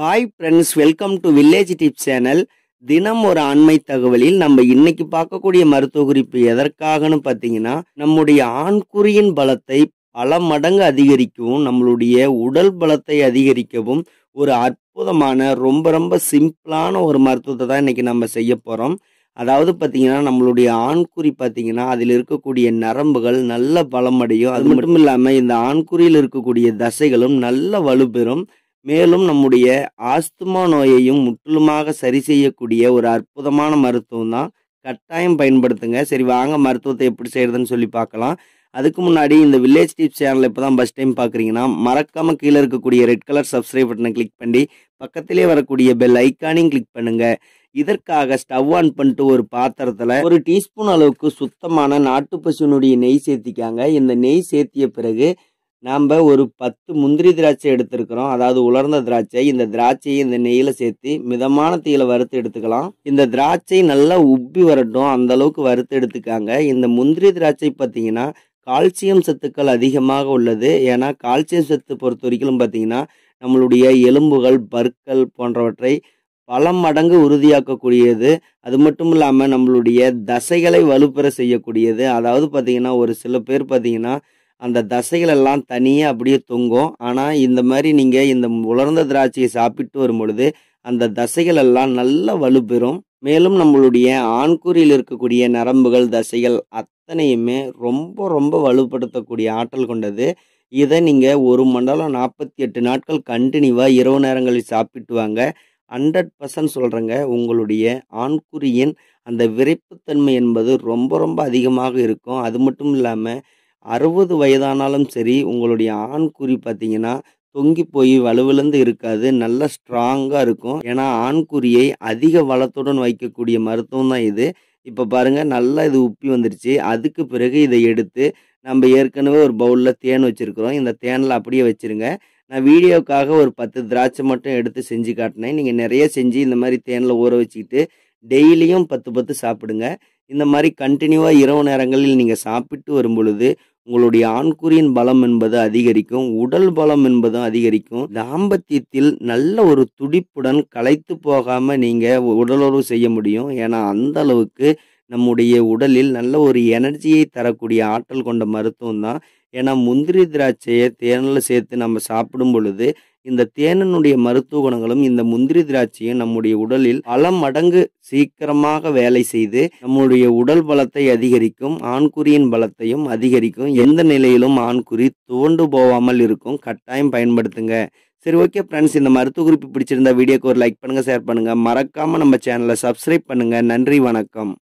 hi friends welcome to village tip channel தினம் ஒரு ஆண்மை தகவலில் நம்ம இன்னைக்கு பார்க்கக்கூடிய மருத்துவ குறிப்பு எதற்காகன்னு பார்த்தீங்கன்னா நம்முடைய ஆண்குறியின் பலத்தை பல மடங்கு அதிகரிக்கவும் நம்மளுடைய உடல் பலத்தை அதிகரிக்கவும் ஒரு அற்புதமான ரொம்ப ரொம்ப சிம்பிளான ஒரு மருத்துவத்தை தான் இன்னைக்கு நம்ம செய்ய போகிறோம் அதாவது பார்த்தீங்கன்னா நம்மளுடைய ஆண்குறி பார்த்தீங்கன்னா அதில் இருக்கக்கூடிய நரம்புகள் நல்ல பலமடையும் அது மட்டும் இல்லாமல் இந்த ஆண்குறியில் இருக்கக்கூடிய தசைகளும் நல்ல வலுப்பெறும் மேலும் நம்முடைய ஆஸ்துமா நோயையும் முற்றிலுமாக சரி செய்யக்கூடிய ஒரு அற்புதமான மருத்துவம் தான் கட்டாயம் பயன்படுத்துங்க சரி வாங்க மருத்துவத்தை எப்படி செய்கிறதுன்னு சொல்லி பார்க்கலாம் அதுக்கு முன்னாடி இந்த வில்லேஜ் டிப் சேனல் இப்போ தான் ஃபஸ்ட் டைம் பார்க்குறீங்கன்னா மறக்காமல் கீழே இருக்கக்கூடிய ரெட் கலர் சப்ஸ்கிரைப் பட்டனை கிளிக் பண்ணி பக்கத்திலே வரக்கூடிய பெல் ஐக்கானையும் கிளிக் பண்ணுங்கள் இதற்காக ஸ்டவ் ஆன் பண்ணிட்டு ஒரு பாத்திரத்தில் ஒரு டீஸ்பூன் அளவுக்கு சுத்தமான நாட்டு பசுனுடைய நெய் சேர்த்திக்காங்க இந்த நெய் சேர்த்திய பிறகு நாம் ஒரு பத்து முந்திரி திராட்சை எடுத்திருக்கிறோம் அதாவது உலர்ந்த திராட்சை இந்த திராட்சையை இந்த நெய்யில் சேர்த்து மிதமான தீயில வறுத்து எடுத்துக்கலாம் இந்த திராட்சை நல்லா உப்பி வரட்டும் அந்த அளவுக்கு வறுத்து எடுத்துக்காங்க இந்த முந்திரி திராட்சை பார்த்தீங்கன்னா கால்சியம் சத்துக்கள் அதிகமாக உள்ளது ஏன்னா கால்சியம் சத்து பொறுத்த வரைக்கும் பார்த்தீங்கன்னா நம்மளுடைய எலும்புகள் பற்கள் போன்றவற்றை பல மடங்கு உறுதியாக்கக்கூடியது அது மட்டும் இல்லாமல் நம்மளுடைய தசைகளை வலுப்பெற செய்யக்கூடியது அதாவது பார்த்தீங்கன்னா ஒரு சில பேர் பார்த்திங்கன்னா அந்த தசைகளெல்லாம் தனியாக அப்படியே தொங்கும் ஆனால் இந்த மாதிரி நீங்கள் இந்த உலர்ந்த திராட்சையை சாப்பிட்டு வரும் பொழுது அந்த எல்லாம் நல்லா வலுப்பெறும் மேலும் நம்மளுடைய ஆண்குறியில் இருக்கக்கூடிய நரம்புகள் தசைகள் அத்தனையுமே ரொம்ப ரொம்ப வலுப்படுத்தக்கூடிய ஆற்றல் கொண்டது இதை நீங்கள் ஒரு மண்டலம் நாற்பத்தி எட்டு நாட்கள் கண்டினியூவாக இரவு நேரங்களில் சாப்பிட்டு வாங்க ஹண்ட்ரட் பர்சன்ட் சொல்கிறேங்க உங்களுடைய ஆண்குறியின் அந்த விரைப்புத்தன்மை என்பது ரொம்ப ரொம்ப அதிகமாக இருக்கும் அது மட்டும் இல்லாமல் அறுபது வயதானாலும் சரி உங்களுடைய ஆண் குறி பார்த்தீங்கன்னா தொங்கி போய் வலுவிழந்து இருக்காது நல்ல ஸ்ட்ராங்காக இருக்கும் ஏன்னா ஆண்குறியை அதிக வளத்துடன் வைக்கக்கூடிய மருத்துவம் தான் இது இப்போ பாருங்கள் நல்லா இது உப்பி வந்துருச்சு அதுக்கு பிறகு இதை எடுத்து நம்ம ஏற்கனவே ஒரு பவுலில் தேன் வச்சுருக்குறோம் இந்த தேனில் அப்படியே வச்சுருங்க நான் வீடியோக்காக ஒரு பத்து திராட்சை மட்டும் எடுத்து செஞ்சு காட்டினேன் நீங்கள் நிறைய செஞ்சு இந்த மாதிரி தேனில் ஊற வச்சுக்கிட்டு டெய்லியும் பத்து பத்து சாப்பிடுங்க இந்த மாதிரி கண்டினியூவாக இரவு நேரங்களில் நீங்கள் சாப்பிட்டு வரும் பொழுது உங்களுடைய ஆண்குறியின் பலம் என்பது அதிகரிக்கும் உடல் பலம் என்பதும் அதிகரிக்கும் தாம்பத்தியத்தில் நல்ல ஒரு துடிப்புடன் களைத்து போகாம நீங்க உடலுறவு செய்ய முடியும் ஏன்னா அந்த அளவுக்கு நம்முடைய உடலில் நல்ல ஒரு எனர்ஜியை தரக்கூடிய ஆற்றல் கொண்ட மருத்துவம் தான் ஏன்னா முந்திரி திராட்சையை தேனில் சேர்த்து நம்ம சாப்பிடும் பொழுது இந்த தேனனுடைய மருத்துவ குணங்களும் இந்த முந்திரி திராட்சையும் நம்முடைய உடலில் பல மடங்கு சீக்கிரமாக வேலை செய்து நம்முடைய உடல் பலத்தை அதிகரிக்கும் ஆண்குறியின் பலத்தையும் அதிகரிக்கும் எந்த நிலையிலும் ஆண்குறி துவண்டு போகாமல் இருக்கும் கட்டாயம் பயன்படுத்துங்க சரி ஓகே ஃப்ரெண்ட்ஸ் இந்த மருத்துவ குறிப்பு பிடிச்சிருந்தா வீடியோக்கு ஒரு லைக் பண்ணுங்கள் ஷேர் பண்ணுங்கள் மறக்காமல் நம்ம சேனலை சப்ஸ்கிரைப் பண்ணுங்கள் நன்றி வணக்கம்